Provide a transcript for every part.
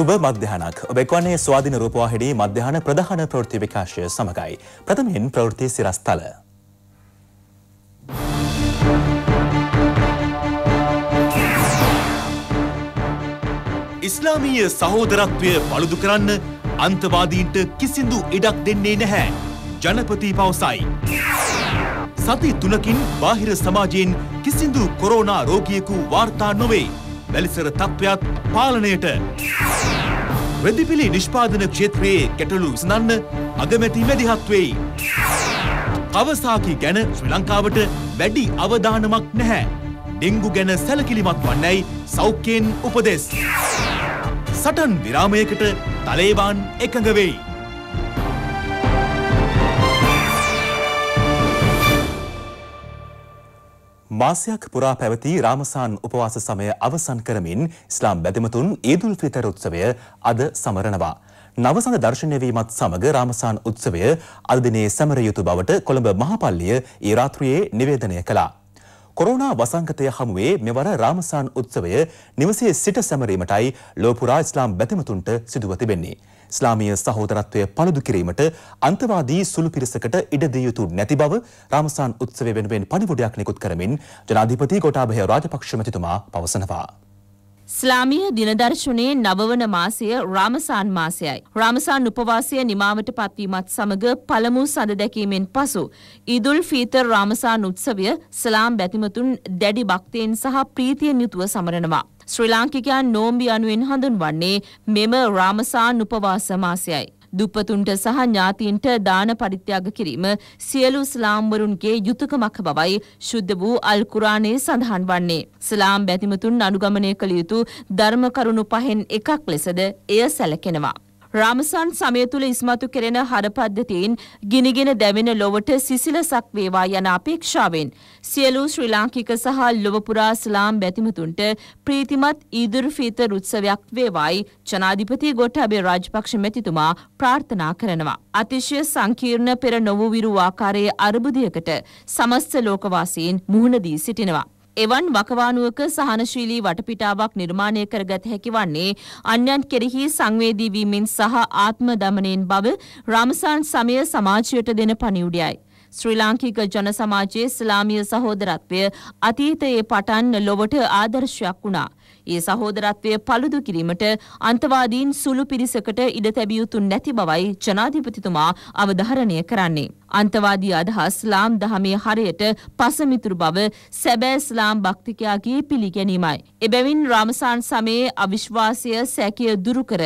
සුබ මධ්‍යහනක් ඔබෙක්වන්නේ ස්වාධින රූපවාහිනී මධ්‍යහන ප්‍රධාන ප්‍රවෘත්ති විකාශය සමඟයි. ප්‍රථමයෙන් ප්‍රවෘත්ති සිරස්තල. ඉස්ලාමීය සහෝදරත්වය පළුදු කරන්න අන්තවාදීන්ට කිසිදු ඉඩක් දෙන්නේ නැහැ. ජනපති පවසයි. සති තුනකින් බාහිර සමාජයෙන් කිසිදු කොරෝනා රෝගියෙකු වාර්තා නොවේ. වැලිසර තත්ත්වයක් පාලනයට. වෙදිපිලි නිෂ්පාදන ක්ෂේත්‍රයේ ගැටලු විසඳන්න අගමැති මැදිහත් වෙයි. කවසාකි ගැන ශ්‍රී ලංකාවට වැඩි අවධානමක් නැහැ. ඩෙංගු ගැන සැලකිලිමත් වන්නයි සෞඛ්‍යයෙන් උපදෙස්. සටන් විරාමයකට තලේබාන් එකඟ වෙයි. මාසයක් පුරා පැවති රාමසාන් උපවාස සමය අවසන් කරමින් ඉස්ලාම් බැදමතුන් ඊදුල් ෆිතර් උත්සවය අද සමරනවා. නවසඳ දර්ශනය වීමත් සමග රාමසාන් උත්සවය අද දිනේ සමර යුතු බවට කොළඹ මහපල්ලිය ඒ රාත්‍රියේ නිවේදනය කළා. කොරෝනා වසංගතය හමුවේ මෙවර රාමසාන් උත්සවය නිවසේ සිට සැමරීමටයි ලෝපුරා ඉස්ලාම් බැතිමතුන්ට සිදුව තිබෙන්නේ. ඉස්ලාමීය සහෝදරත්වය පළුදු කිරීමට අන්තවාදී සුළු පිරිසකට ඉඩ දිය යුතු නැති බව රාමසාන් උත්සවය වෙනුවෙන් පණිවුඩයක් නිකුත් කරමින් ජනාධිපති ගෝඨාභය රාජපක්ෂ මැතිතුමා පවසනවා. ස්ලාමීය දිනදර්ශනයේ නවවන මාසය රාමසාන් මාසයයි. රාමසාන් උපවාසය නිමාවට පත්වීමත් සමග පළමු සඳ දැකීමෙන් පසු ඉදුල් ෆීතර් රාමසාන් උත්සවය ස්ලාම් බැතිමතුන් දැඩි භක්තියෙන් සහ ප්‍රීතියෙන් යුතුව සමරනවා. ශ්‍රී ලාංකිකයන් නෝම්බි අනුවෙන් හඳුන්වන්නේ මෙම රාමසාන් උපවාස මාසයයි. දුප්පතුන්ට සහ ඥාතීන්ට දාන පරිත්‍යාග කිරීම සියලු ස්ලාම්වරුන්ගේ යුතුකමක් බවයි ශුද්ධ වූ අල් කුරාණයේ සඳහන් වන්නේ. ස්ලාම් බැතිමතුන් අනුගමනය කළ යුතු ධර්ම කරුණු පහෙන් එකක් ලෙසද එය සැලකෙනවා. රාමසන් සමය තුළ ඉස්මතු කෙරෙන හර පද්ධතීන් ගිනිගෙන දැවෙන ලොවට සිසිලසක් වේවා යන අපේක්ෂාවෙන් සියලු ශ්‍රී ලාංකික සහ ලොවපුරා ස්ලාම් බැතිමතුන්ට ප්‍රීතිමත් ඊදුරු ෆීතර් උත්සවයක් වේවායි ජනාධිපති ගොටාබේ රාජපක්ෂ මැතිතුමා ප්‍රාර්ථනා කරනවා. අතිශය සංකීර්ණ පෙර නොවූ විරු ආකාරයේ අර්බුදයකට සමස්ත ලෝකවාසීන් මුහුණ දී සිටිනවා. එවන් වකවානුවක සහනශීලී වටපිටාවක් නිර්මාණය කරගත හැකි වන්නේ අන්‍යන් කෙරෙහි සංවේදී වීමෙන් සහ ආත්ම දමනයෙන් බව රාමසාන් සමය සමාජයට දෙන පණිවුඩයයි. ශ්‍රී ලාංකික ජන සමාජයේ ඉස්ලාමීය සහෝදරත්වය අතීතයේ පටන් ලොවට ආදර්ශයක් වුණා. ඒ සහෝදරත්වය පළුදු කිරීමට අන්තවාදීන් සුළු පිරිසකට ඉඩ තැබිය යුතු නැති බවයි ජනාධිපතිතුමා අවධාරණය කරන්නේ. අන්තවාදී අදහස් ස්ලාම් දහමේ හරයට පසමිතුරු බව සැබෑ ස්ලාම් භක්තිකයාගේ පිළිගැනීමයි. එබැවින් රාමසාන් සමයේ අවිශ්වාසය සැකය දුරුකර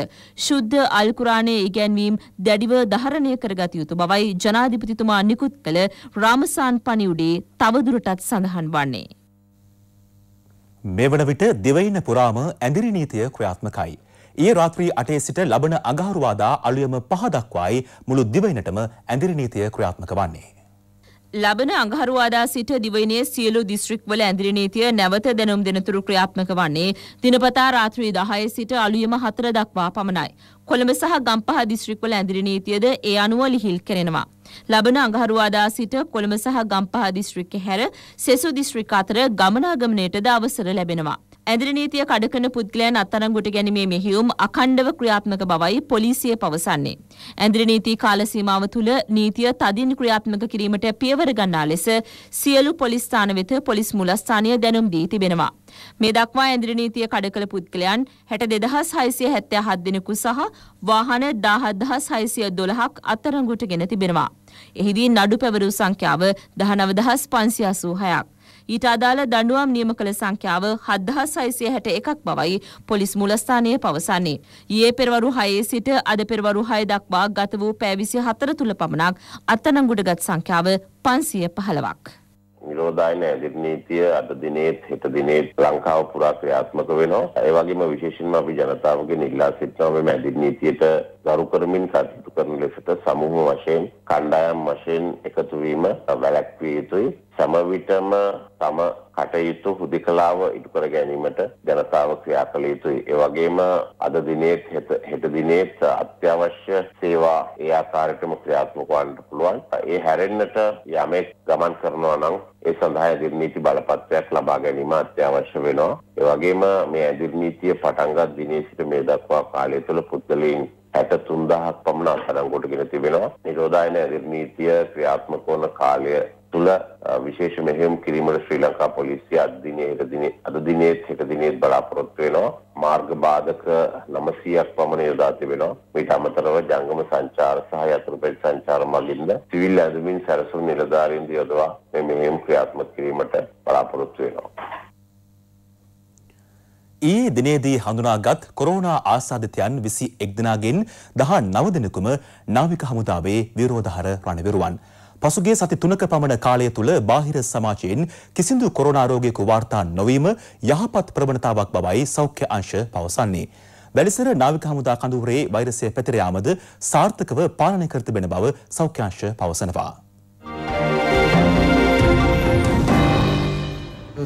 ශුද්ධ අල්කුරාණයේ ඉගැන්වීම් දැඩිව ධාරණය කරගත යුතු බවයි ජනාධිපතිතුමා නිකුත් කළ රාමසාන් පණිවුඩේ තවදුරටත් සඳහන් වන්නේ. මේ වන විට දෙවයින පුරාම ඇඳිරි නීතිය ක්‍රියාත්මකයි. ඊයේ රාත්‍රී 8 සිට ලබන අඟහරුවාදා අලුයම 5 දක්වායි මුළු දිවයිනටම ඇඳිරි නීතිය ක්‍රියාත්මක වන්නේ. ලබන අඟහරුවාදා සිට දිවයිනේ සියලු දිස්ත්‍රික්වල ඇඳිරි නීතිය නැවත දැනුම් දෙනතුරු ක්‍රියාත්මක වන්නේ දිනපතා රාත්‍රී 10 සිට අලුයම 4 දක්වා පමණයි. කොළඹ සහ ගම්පහ දිස්ත්‍රික්වල ඇඳිරි නීතියද ඒ අනුව ලිහිල් කරනවා. ලබන අඟහරුවාදා සිට කොළඹ සහ ගම්පහ දිස්ත්‍රික්ක හැර සෙසු දිස්ත්‍රික් අතර ගමනාගමනයටද අවසර ලැබෙනවා. ඇදිරි නීතිය කඩකන පුද්ගලයන් අත්අඩංගුවට ගැනීමේ මෙහෙයුම් අඛණ්ඩව ක්‍රියාත්මක බවයි පොලිසිය පවසන්නේ. ඇදිරි නීති කාල සීමාව තුළ නීතිය තදින් ක්‍රියාත්මක කිරීමට පියවර ගන්නා ලෙස සියලු පොලිස් ස්ථාන වෙත පොලිස් මුලස්ථානය දැනුම් දී තිබෙනවා. මේ දක්වා ඇදිරි නීතිය කඩකල පුද්ගලයන් 62677 දෙනෙකු සහ වාහන 17612ක් අත්අඩංගුවට ගෙන තිබෙනවා. එහිදී නඩු පැවරූ සංඛ්‍යාව 19586ක්. ඊට අදාළ දඬුවම් නියම කළ සංඛ්‍යාව 7661ක් බවයි පොලිස් මූලස්ථානය පවසන්නේ. ඊයේ පෙරවරු 6 සිට අද පෙරවරු 6 දක්වා ගත වූ පැය 24 තුල පමණක් අත්අඩංගුවටගත් සංඛ්‍යාව 515ක්. නිරෝධායන ඇදිරි නීතිය අද දිනේත් හෙට දිනේත් ලංකාව පුරා ක්‍රියාත්මක වෙනවා. ඒ වගේම විශේෂයෙන්ම අපි ජනතාවගේ නිග්ලා සිටිනවා මේ ඇදිරි නීතියට ගරු කරමින් කටයුතු කරන ලෙසට සමූහ වශයෙන් කණ්ඩායම් වශයෙන් එකතු වීම වැළැක්විය යුතුයි. සම විටම තම කටයුතු හුදකලාව ඉටු කර ගැනීමට ජනතාව ක්‍රියා කළ යුතුයි. ඒ වගේම අද දිනේත් හෙට දිනේත් අත්‍යවශ්‍ය සේවා ඒ ආකාරයටම ක්‍රියාත්මක වන්නට පුළුවන්. ඒ හැරෙන්නට යමෙක් ගමන් කරනවා නම් ඒ සඳහා ඇදිරි නීති බලපත්‍රයක් ලබා ගැනීම අත්‍යවශ්‍ය වෙනවා. ඒ වගේම මේ ඇදිරි නීතිය පටන් ගත් දිනේ සිට මේ දක්වා කාලය තුළ පුද්ගලයන් හැට තුන්දහක් පමණ අත්අඩංගුවටගෙන තිබෙනවා. නිරෝධායන නිර්නීතිය ක්‍රියාත්මක වන කාලය තුළ විශේෂ මෙහෙයුම් කිරීමට ශ්‍රී ලංකා පොලිසිය අද දිනේ හෙට දිනේ අද දිනේත් හෙට දිනේත් බලාපොරොත්තු වෙනවා. මාර්ග බාධක 900ක් පමණ යොදා තිබෙනවා. මීට අමතරව ජංගම සංචාර සහ යතුරුපැදි සංචාර මගින්ද සිවිල් ඇඳුමින් සැරසුණු නිලධාරීන් යොදවා මේ මෙහෙයුම් ක්‍රියාත්මක කිරීමට බලාපොරොත්තු වෙනවා. ඊ දිනේදී හඳුනාගත් කොරෝනා ආසාධිතයන් 21 දෙනාගෙන් 19 දෙනෙකුම නාවික හමුදාවේ විරෝධහර රණවිරුවන්. පසුගිය සති 3ක පමණ කාලය තුල බාහිර සමාජයෙන් කිසිදු කොරෝනා රෝගියෙකු වාර්තා නොවීම යහපත් ප්‍රවණතාවක් බවයි සෞඛ්‍ය අංශ පවසන්නේ. බැලිසර නාවික හමුදා කඳවුරේ වෛරසය පැතිර යාමද සාර්ථකව පාලනය කර තිබෙන බව සෞඛ්‍ය අංශ පවසනවා.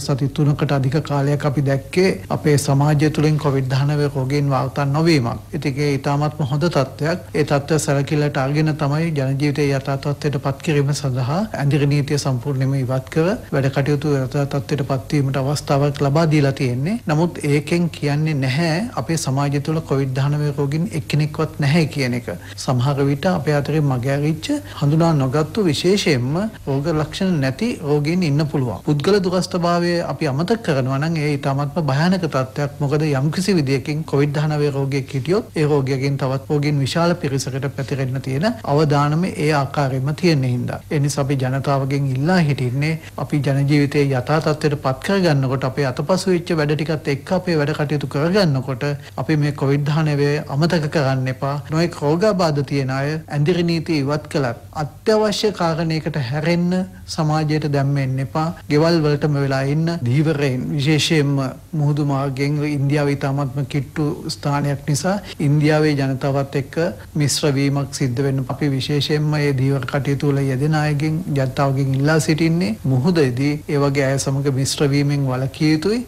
සති තුනකට අධික කාලයක් අපි දැක්කේ අපේ සමාජය තුළින් කොවිද්ධානව රෝගෙන් වාර්තා නොවීමක්. ඉතිගේ ඉතාමත්ම හොඳ තත්ත්වයක් ඒ තත්ත්ව සැලකිල්ලට අගෙන තමයි ජනජීවිතය යථාතත්වයට පත්කිරීම සඳහා ඇඳිරි නීතිය සම්පූර්ණයෙන්ම ඉවත් කර වැඩ කටයුතු යථාතත්වයට පත්වීමට අවස්ථාවක් ලබා දීලා තියෙන්නේ. නමුත් ඒකෙන් කියන්නේ නැහැ අපේ සමාජය තුළ කොවිද්ධානව රෝගින් එක්කෙනෙක්වත් නැහැ කියන එක. සමහර විට අපේ අතරේ මගෑරිච්ච හඳුනා නොගත්තු විශේෂයෙන්ම රෝග ලක්ෂණ නැති රෝගීන් ඉන්න පුළුවන්. පුද්ගල දුරස්ථභාවය තත්ත්වය අපි අමතක කරනවා නම් ඒ ඉතාමත්ම භයානක තත්ත්වයක් මොකද යම්කිසි විදියකින් කොවිඩ් 19 රෝගියෙක් හිටියොත් ඒ රෝගියගෙන් තවත් රෝගීන් විශාල පිරිසකට පැතිරෙන්න තියෙන අවදානම ඒ ආකාරයෙන්ම තියෙන හින්දා ඒ නිසා අපි ජනතාවගෙන් ඉල්ලා හිටින්නේ අපි ජන ජීවිතයේ යථා තත්ත්වයට පත් කරගන්නකොට අපේ අතපසු වෙච්ච වැඩ ටිකත් එක්ක අපේ වැඩ කටයුතු කරගන්නකොට අපි මේ කොවිඩ් 19 අමතක කරන්න එපා නොයෙක් රෝගාබාධ තියෙන අය ඇඳිරි නීති ඉවත් කළත් අත්‍යවශ්‍ය කාරණයකට හැරෙන්න සමාජයට දැම්මෙන්න එපා ගෙවල් වලටම වෙලා ඉන්න ඉන්න දීවරයෙන් විශේෂයෙන්ම මුහුදු මාර්ගෙන් ඉන්දියාව ඉතාමත්ම කිට්ටු ස්ථානයක් නිසා ඉන්දියාවේ ජනතාවත් එක්ක මිශ්‍රවීමක් සිද්ධ වෙන්න අපි විශේෂයෙන්ම ඒ දීවර කටයුතු වල යෙදෙන අයගෙන් ජනතාවගෙන් ඉල්ලා සිටින්නේ මුහුදේදී ඒ වගේ අය සමග මිශ්‍රවීමෙන් වළකිය යුතුයි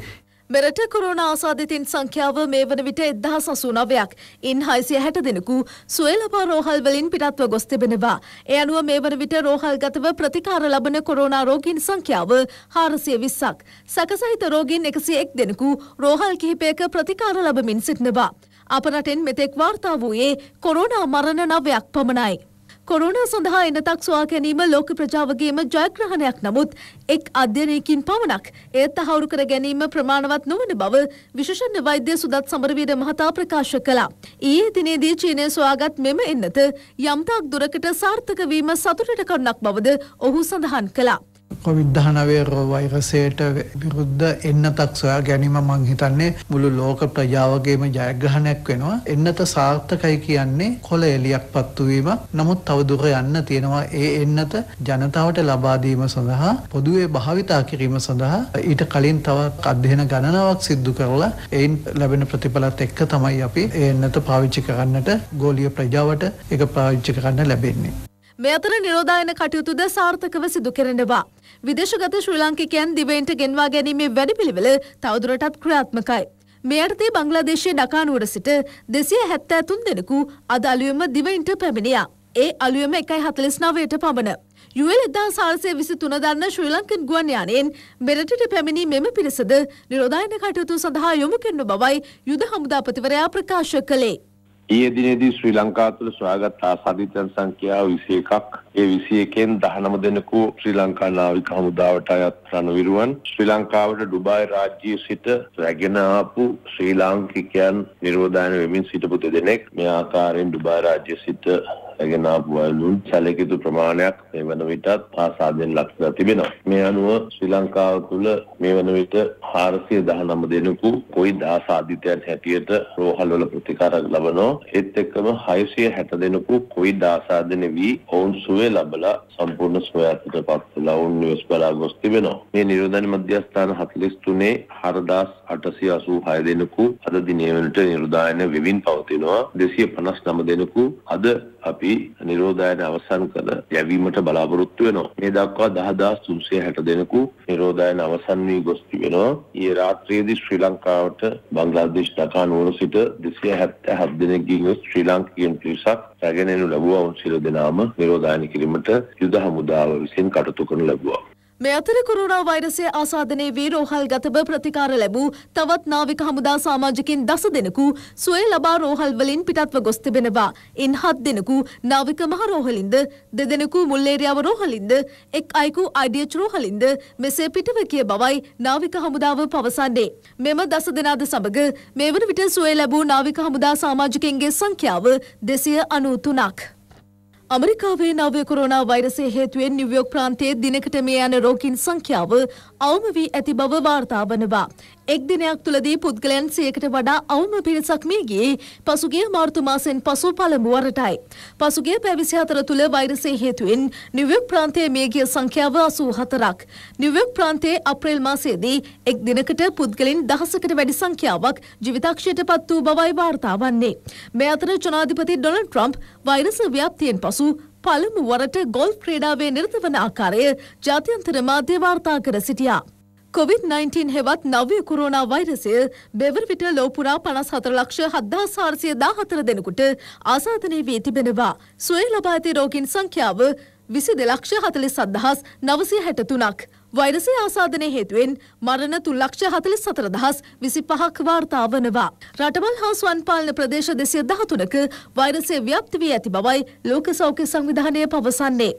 මෙරට කොරෝනා ආසාදිතින් සංඛ්‍යාව මේ වන විට 1089ක්. ඉන් 660 දෙනෙකු සුවේලපා රෝහල් වලින් පිටත්ව ගොස් තිබෙනවා. ඒ අනුව මේ වන විට රෝහල්ගතව ප්‍රතිකාර ලබන කොරෝනා රෝගීන් සංඛ්‍යාව 420ක්. සැකසිත රෝගීන් 101 දෙනෙකු රෝහල් කිහිපයක ප්‍රතිකාර ලබමින් සිටිනවා. අප රටෙන් මෙතෙක් වාර්තා වූයේ කොරෝනා මරණ නවයක් පමණයි. කොරුණා සඳහා එනතක් සොයා ගැනීම ලෝක ප්‍රජාවගේම ජයග්‍රහණයක් නමුත් එක් අධ්‍යනයකින් පමණක් එය තහවුරු කර ගැනීම ප්‍රමාණවත් නොවන බව විශෂණ වෛද්‍ය සුදත් සමරවීර මහතා ප්‍රකාශ කළා. ඊයේ දිනේදී චීනය සොයාගත් මෙම එන්නත යම්තාක් දුරකට සාර්ථක වීම සතුටට කරුණක් බවද ඔහු සඳහන් කළා. කොවිද්ධානවේ රෝවෛරසයට විරුද්ධ එන්නතක් සොයා ගැනීම මං හිතන්නේ මුළු ලෝක ප්‍රජාවගේම ජයග්‍රහණයක් වෙනවා. එන්නත සාර්ථකයි කියන්නේ කොළ එලියක් පත්තුවීම නමුත් තවදුර යන්න තියෙනවා ඒ එන්නත ජනතාවට ලබාදීම සඳහා පොදුවේ භාවිතා කිරීම සඳහා ඊට කලින් තවත් අධ්‍යයන ගණනාවක් සිද්ධ කරලා එයින් ලැබෙන ප්‍රතිඵලත් එක්ක තමයි අපි ඒ එන්නත පාවිච්චි කරන්නට ගෝලිය ප්‍රජාවට එක පාවිච්චි කරන්න ලැබෙන්නේ. මේ අතර නිරෝධායන කටයුතුද සාර්ථකව සිදු කරනවා. විදේශගත ශ්‍රී ලාංකිකයන් දිවයින්ට ගෙන්වා ගැනීමේ වැඩපිළිවෙල තවදුරටත් ක්‍රියාත්මකයි. මේ යටතේ බංග්ලාදේශයේ ඩකානුවර සිට දෙසිය හැත්තෑ තුන් දෙනෙකු අද අලුයම දිවයින්ට පැමිණියා. ඒ අලුයම එකයි හතලිස් නවයට පමණ. යුවල් එදා සාර්සය විසි තුනදන්න ශ්‍රී ලංකන් ගුවන් යානයෙන් මෙරටට පැමිණි මෙම පිරිසද නිරෝධායන කටයුතු සඳහා යොමු කෙන්න්නු බවයි යුද හමුදාපතිවරයා ප්‍රකාශ කළේ. ඊයේ දිනේදී ශ්‍රී ලංකාව තුළ සොයාගත් ආසාදිතයන් සංඛ්‍යාව 21ක්. ඒ 21න් 19 දෙනෙකු ශ්‍රී ලංකා නාවික හමුදාවට අයත් රණවිරුවන් ශ්‍රී ලංකාවට ඩුබායි රාජ්‍යයේ සිට රැගෙන ආපු ශ්‍රී ලාංකිකයන් නිරෝධායන වෙමින් සිටපු දෙදෙනෙක් මේ ආකාරයෙන් ඩුබායි රාජ්‍යයේ සිට රැගෙන ආපු වලුන් සැලකිතු ප්‍රමාණයක් මේ වන විටත් ආසාදයෙන් ලක්ෂලා තිබෙනවා. මේ අනුව ශ්‍රී ලංකාව තුළ මේ වන විට 419 දෙනෙකු කොයිද ආසාදිතයන් හැටියට රෝහල්වල ප්‍රතිකාර ලබනවා. ඒත් එක්කම 660 දෙනෙකු කොයිද ආසාදන වී ඔවුන් සුවය ලබලා සම්පූර්ණ සුවයත්ට පත් වෙලා ඔවුන් නිවෙස් බලා ගොස් තිබෙනවා. මේ නිරෝධන මධ්‍යස්ථාන 43 4886 දෙනෙකු අද දිනේ වලට නිරෝධායන වෙමින් පවතිනවා. 259 දෙනෙකු අද අපි නිරෝධායට අවසන් කර යැවීමට බලාපොරොත්තු වෙනවා. මේ දක්වා 10360 දෙනෙකු නිරෝධායන අවසන් වී ගොස් තිබෙනවා. ඊයේ රාත්‍රියේදී ශ්‍රී ලංකාවට බංග්ලාදේශ දක්වා නුවර සිට 277 දෙනෙක්ගෙන් ශ්‍රී ලාංකිකයන් පිරිසක් රැගෙන එනු ලැබුවා. උන් සියලු දෙනාම නිරෝධායන කිරීමට යුද හමුදාව විසින් කටයුතු කරනු ලැබුවා. මේ අතර කොරෝනා වෛරසය ආසාදනයේ වී රෝහල් ගතව ප්‍රතිකාර ලැබූ තවත් නාවික හමුදා සමාජිකින් දස දෙනෙකු සුවය ලබා රෝහල් වලින් පිටත්ව ගොස් තිබෙනවා. ඉන් හත් දෙනෙකු නාවික මහ රෝහලින්ද දෙදෙනෙකු මුල්ලේරියාව රෝහලින්ද එක් අයෙකු IDH රෝහලින්ද මෙසේ පිටව කිය බවයි නාවික හමුදාව පවසන්නේ. මෙම දස දෙනාද සමග මේ වන විට සුවය ලැබූ නාවික හමුදා සමාජිකින්ගේ සංඛ්‍යාව දෙසිය අනූතුනක්. අමරිකාවේ නව්‍ය කොරෝනා වෛරසය හේතුවෙන් නිව්යෝක් ප්‍රාන්තයේ දිනකට මේ යන රෝගීන් සංඛ්‍යාව අවම වී ඇති බව වාර්තා වනවා. එක් දිනයක් තුලදී පුද්ගලයන් 100කට වඩා අවම පිරිසක් මිය ගියේ පසුගිය මාර්තු මාසෙන් පසු පළමු වරටයි. පසුගිය පැය 24 තුල වෛරසය හේතුවෙන් නිව්යෝක් ප්‍රාන්තයේ මිය ගිය සංඛ්‍යාව 84ක්. නිව්යෝක් ප්‍රාන්තයේ අප්‍රේල් මාසයේදී එක් දිනකට පුද්ගලින් දහසකට වැඩි සංඛ්‍යාවක් ජීවිතක්ෂයට පත් වූ බවයි වාර්තා වන්නේ. මේ අතර ජනාධිපති ඩොනල්ඩ් ට්‍රම්ප් වෛරස ව්‍යාප්තියෙන් පසු පසු පළමු වරට ගොල් ක්‍රීඩාවේ නිරත වන ආකාරය ජාත්‍යන්තර මාධ්‍ය වාර්තා කර සිටියා. COVID-19 හෙවත් නව්‍ය කොරෝනා වෛරසය බෙවර්විට ලෝපුරා පනස් හතර ලක්ෂ හද්දා සාර්සිය දා හතර දෙනකුට ආසාධනය වී තිබෙනවා. සුවය ලබා ඇති රෝගින් සංඛ්‍යාව විසි දෙලක්ෂ හතලි සද්දහස් නවසය හැටතුනක්. වෛරසය ආසාධනය හේතුවෙන් මරණ තුල්ලක්ෂ හතලිස් සතරදහස් විසි පහක් වාර්තා වනවා. රටවල් හා ස්වන්පාලන ප්‍රදේශ දෙසිය දහතුනක වෛරසය ව්‍යප්ති වී ඇති බවයි ලෝක සෞඛ්‍ය සංවිධානය පවසන්නේ.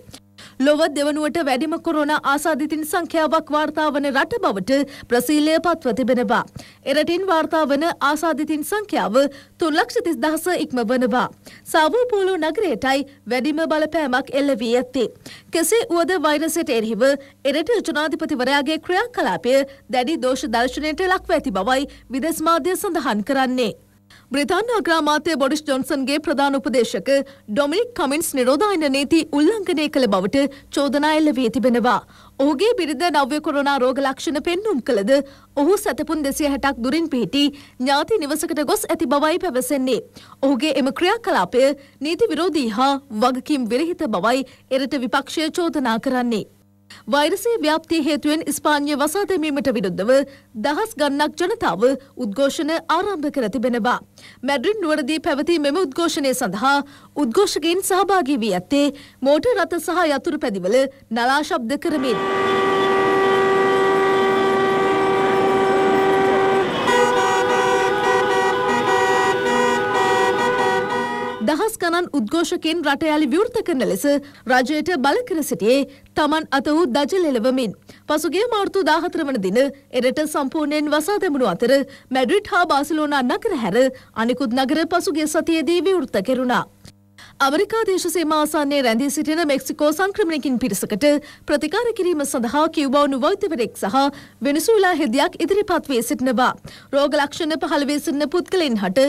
ලොව දෙවනුවට වැඩිම කොරෝනා ආසාදිතින් සංඛ්‍යාවක් වාර්තා වන රට බවට බ්‍රසීලය පත්ව තිබෙනවා. එරටින් වාර්තා වන ආසාදිතින් සංඛ්‍යාව තුන් ලක්ෂ තිස් දහස ඉක්ම වනවා. සාවෝපෝලෝ නගරයටයි වැඩිම බලපෑමක් එල්ල වී ඇත්තේ. කෙසේ වුවද වෛරසයට එරෙහිව එරට ජනාධිපතිවරයාගේ ක්‍රියාකලාපය දැඩි දෝෂ දර්ශනයට ලක්ව ඇති බවයි විදෙස් මාධ්‍ය සඳහන් කරන්නේ. ಬ್ರಿತಾನ್ಯ ಅಗ್ರಮಾತೆ ಬೊರಿಸ್ ಜಾನ್ಸನ್ಗೆ ಪ್ರಧಾನ ಉಪದೇಶಕ ඩොමිනික් කමින්ස් නිරෝධායන නීති උල්ලංඝනය කළ බවට චෝදනා එල්ල වී තිබෙනවා. ඔහුගේ බිරිඳ නව්‍ය කොරෝනා රෝග ලක්ෂණ පෙන්නුම් කළද ඔහු සැතපුම් දෙසිය හැටක් දුරින් පිහිටි ඥාති නිවසකට ගොස් ඇති බවයි පැවසෙන්නේ. ඔහුගේ එම ක්‍රියාකලාපය නීති විරෝධී හා වගකීම් විරහිත බවයි එරට විපක්ෂය චෝදනා කරන්නේ. වෛරසයේ ව්‍යාප්තිය හේතුවෙන් ස්පාඤ්ඤය වසා දැමීමට විරුද්ධව දහස් ගණනක් ජනතාව උද්ඝෝෂණ ආරම්භ කර තිබෙනවා. මැඩ්‍රිඩ් නුවරදී පැවති මෙම උද්ඝෝෂණය සඳහා උද්ඝෝෂකයන් සහභාගී වී ඇත්තේ මෝටර් රථ සහ යතුරු පැදිවල නලා ශබ්ද කරමින්. උද්ඝෝෂකෙන් රට යාලි විවෘත කරන ලෙස රජයට බල කර සිටියේ තමන් අත වූ දජ ලෙලවමින්. පසුගිය මාර්තු 14 වන දින එරට සම්පූර්ණයෙන් වසා දැමුණු අතර මැඩ්‍රිඩ් හා බාර්සලෝනා නගර හැර අනිකුත් නගර පසුගිය සතියේදී විවෘත කෙරුණා. ඇමරිකා දේශසේම ආසන්නයේ රැඳී සිටින මෙක්සිකෝ සංක්‍රමණකින් පිරිසකට ප්‍රතිකාර කිරීම සඳහා කියවව් නුවෞතවරෙක් සහ වෙනසුලා හෙදියක් ඉදිරිපත් වී සිටිනවා. රෝග ලක්ෂණ පහළ වී සිටින පුද්ගලයන් හට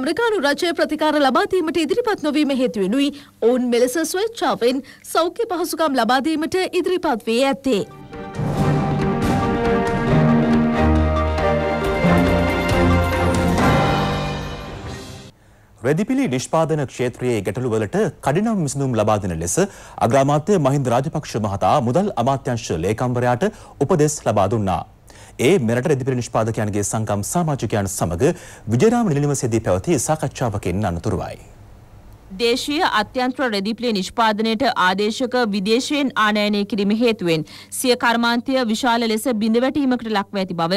ඇමරිකානු රජය ප්‍රතිකාර ලබා දීමට ඉදිරිපත් නොවීම හේතුවෙනුයි ඔවුන් මෙලෙස ස්වේච්ඡාවෙන් සෞඛ්‍ය පහසුකම් ලබා දීමට ඉදිරිපත් වී ඇත්තේ. වැදිපිලි නිෂ්පාදන ක්ෂේත්‍රයේ ගැටලුවලට කඩිනම් විසඳුම් ලබා දෙන ලෙස අග්‍රාමාත්‍ය මහින්ද රාජපක්ෂ මහතා මුදල් අමාත්‍යාංශ ලේකම්වරයාට උපදෙස් ලබා දුන්නා. ඒ මෙරට වැදිපිලි නිෂ්පාදකයන්ගේ සංගම් සමාජිකයන් සමග විජයරාම නිලමසේදී පැවති සාකච්ඡාවකින් අනතුරුවයි. දේශීය අත්‍යන්ත්‍ර රෙදිපලේ නිෂ්පාදනයට ආදේශක විදේශයෙන් ආනයනය කිරීම හේතුවෙන් සිය කර්මාන්තය විශාල ලෙස බිඳවැටීමකට ලක්ව ඇති බව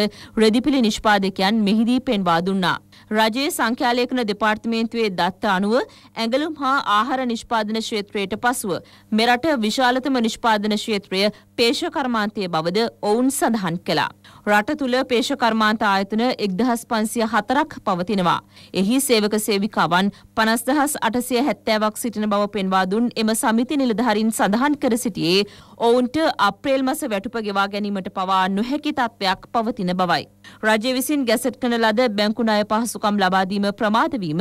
රෙදිපිලි නිෂ්පාදකයන් මෙහිදී පෙන්වා දුන්නා. රජයේ සංඛ්‍යාලේඛන දෙපාර්තමේන්තුවේ දත්ත අනුව ඇඟලුම් හා ආහාර නිෂ්පාදන ක්ෂේත්‍රයට පසුව මෙරට විශාලතම නිෂ්පාදන ක්ෂේත්‍රය පේෂ කර්මාන්තයේ බවද ඔවුන් සඳහන් කළා. රට තුළ පේෂකර්මාන්ත ආයතන එක්දහස් පන්සිය හතරක් පවතිනවා. එහි සේවක සේවිකාවන් පනස්දහස් අටසය හැත්තෑවක් සිටින බව පෙන්වා දුන් එම සමිති නිලධහරින් සඳහන් කර සිටියේ ඔවුන්ට අප්‍රේල් මස වැටුප ගෙවා ගැනීමට පවා නොහැකි තත්ත්වයක් පවතින බවයි. රජය විසින් ගැසට් කන ලද බැංකු ණය පහසුකම් ලබාදීම ප්‍රමාදවීම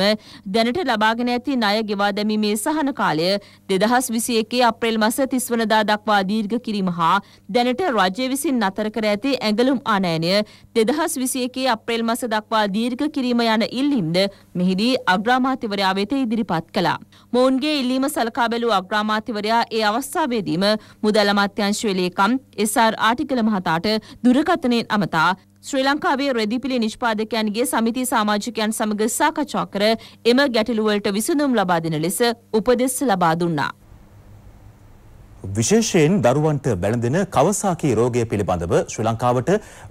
දැනට ලබාගෙන ඇති ණය ගෙවා දැමීමේ සහන කාලය දෙදහස් විසි එකේ අප්‍රේල් මස තිස්වනදා දක්වා දීර්ඝ කිරීම හා දැනට රජය විසින් නතර කර ඇති ඇඟලුම් ආනයනය දෙදහස් විසියකේ අප්‍රේල් මස දක්වා දීර්ඝ කිරීම යන ඉල්ලීම්ද මෙහිදී අග්‍රාමාත්‍යවරයා වෙත ඉදිරිපත් කළා. මොවුන්ගේ ඉල්ලීම සලකා බැලූ අග්‍රාමාත්‍යවරයා ඒ අවස්ථාවේදීම මුදල් අමාත්‍යාංශ වේලේකම් SR ආටිගල මහතාට දුරකථනයෙන් අමතා ශ්‍රී ලංකාවේ රෙදිපිලි නිෂ්පාදකයන්ගේ සමිති සමාජිකයන් සමග සාකච්ඡා කර එම ගැටලුවලට විසඳුම් ලබා දෙන ලෙස උපදෙස් ලබා දුන්නා. විශේෂයෙන් දරුවන්ට බැලඳෙන කවසාකී රෝගය පිළිබඳව ශ්‍රී ලංකාවට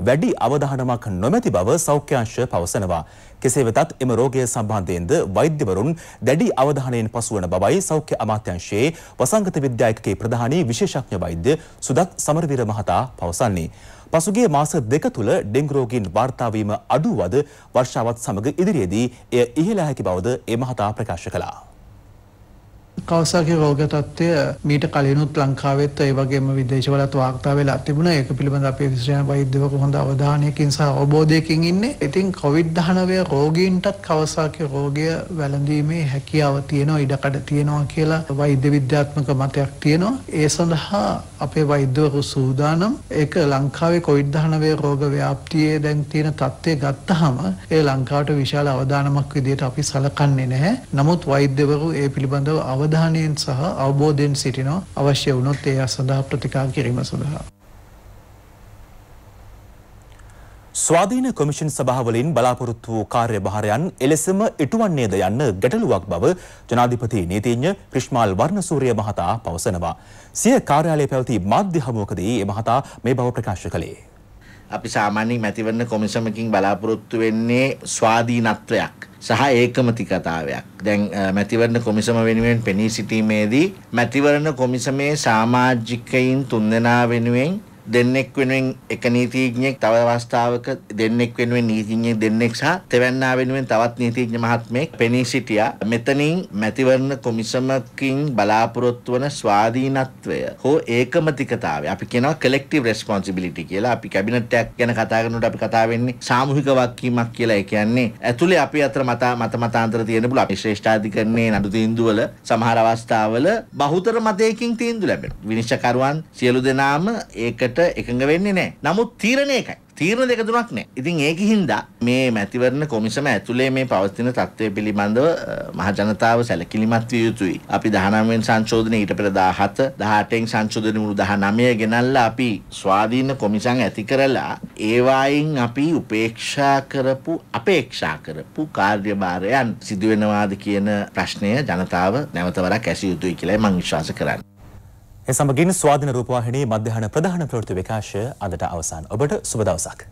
වැඩි අවධානමක් නොමැති බව සෞඛ්‍යාංශ පවසනවා. කෙසේ වෙතත් එම රෝගය සම්බන්ධයෙන්ද වෛද්‍යවරුන් දැඩි අවධානයෙන් පසුවන බවයි සෞඛ්‍ය අමාත්‍යාංශයේ වසංගත විද්‍යායකකේ ප්‍රධානී විශේෂඥ වෛද්‍ය සුදත් සමරවීර මහතා පවසන්නේ. පසුගිය මාස දෙක තුළ ඩෙංගු රෝගීන් වාර්තා වීම අඩුවද වර්ෂාවත් සමග ඉදිරියේදී එය ඉහළ හැකි බවද ඒ මහතා ප්‍රකාශ කළා. කවසාගේ රෝග තත්ත්වය මීට කලිනුත් ලංකාවෙත් ඒ වගේම විදේශවලත් වාර්තා වෙලා තිබුණා ඒක පිළිබඳ අපේ විශ්‍රාම වෛද්‍යවරු හොඳ අවධානයකින් සහ අවබෝධයකින් ඉන්නේ. ඉතින් කොවිඩ් 19 රෝගීන්ටත් කවසාගේ රෝගය වැළඳීමේ හැකියාව තියෙනවා ඉඩකඩ තියෙනවා කියලා වෛද්‍ය විද්‍යාත්මක මතයක් තියෙනවා. ඒ සඳහා අපේ වෛද්‍යවරු සූදානම් ඒක ලංකාවේ කොවිඩ් 19 රෝග ව්‍යාප්තියේ දැන් තියෙන තත්ත්වය ගත්තහම ඒ ලංකාවට විශාල අවධානමක් විදිහට අපි සලකන්නේ නැහැ. නමුත් වෛද්‍යවරු ඒ පිළිබඳව අවධානය අවධානයෙන් සහ අවබෝධයෙන් සිටිනවා අවශ්‍ය වුණොත් ඒ අසඳහා ප්‍රතිකාර කිරීම සඳහා. ස්වාධීන කොමිෂන් සභාවලින් බලාපොරොත්තු වූ කාර්යභාරයන් එලෙසම ඉටුවන්නේද යන්න ගැටලුවක් බව ජනාධිපති නීතිඥ ප්‍රිෂ්මාල් වර්ණසූරිය මහතා පවසනවා. සිය කාර්යාලයේ පැවති මාධ්‍ය හමුවකදී මහතා මේ බව ප්‍රකාශ කළේ. අපි සාමාන්‍යයෙන් මැතිවරණ කොමිසමකින් බලාපොරොත්තු වෙන්නේ ස්වාධීනත්වයක් සහ ඒකමතිකතාවයක්. දැන් මැතිවරණ කොමිසම වෙනුවෙන් පෙනී සිටීමේදී මැතිවරණ කොමිසමේ සමාජිකයින් තුන්දෙනා වෙනුවෙන් දෙන්නෙක් වෙනුවෙන් එක නීතිඥයෙක් තව අවස්ථාවක දෙන්නෙක් වෙනුවෙන් නීතිඥයෙක් දෙන්නෙක් සහ තෙවැන්නා වෙනුවෙන් තවත් නීතිඥ මහත්මයෙක් පෙනී සිටියා. මෙතනින් මැතිවරණ කොමිසමකින් බලාපොරොත්තු වන ස්වාධීනත්වය හෝ ඒකමතිකතාවය අපි කියනවා collective responsibility කියලා. අපි කැබිනට් එකක් ගැන කතා කරනකොට අපි කතා වෙන්නේ සාමූහික වගකීමක් කියලා. ඒ කියන්නේ ඇතුලේ අපි අතර මත මත මතාන්තර තියෙන බුල අපි ශ්‍රේෂ්ඨාධිකරණයේ නඩු තීන්දුවල සමහර අවස්ථාවල බහුතර මතයකින් තීන්දුව ලැබෙනවා. විනිශ්චයකරුවන් සියලු දෙනාම ඒකට තීරණයට එකඟ වෙන්නේ නෑ. නමුත් තීරණය එකයි. තීරණ දෙක තුනක් නෑ. ඉතින් ඒක හින්දා මේ මැතිවරණ කොමිසම ඇතුලේ මේ පවතින තත්ත්වය පිළිබඳව මහජනතාව සැලකිලිමත් විය යුතුයි. අපි 19 වෙනි සංශෝධනයේ ඊට පෙර 17, 18 වෙනි සංශෝධනයේ මුළු 19 ගෙනල්ලා අපි ස්වාධීන කොමිසම් ඇති කරලා ඒවායින් අපි උපේක්ෂා කරපු අපේක්ෂා කරපු කාර්යභාරයන් සිදුවෙනවාද කියන ප්‍රශ්නය ජනතාව නැවත වරක් ඇසිය යුතුයි කියලායි මම විශ්වාස කරන්නේ. ඒ සමගින් ස්වාධීන රූපවාහිනී මධ්‍යහන ප්‍රධාන ප්‍රවෘත්ති විකාශය අදට අවසන්. ඔබට සුබ දවසක්.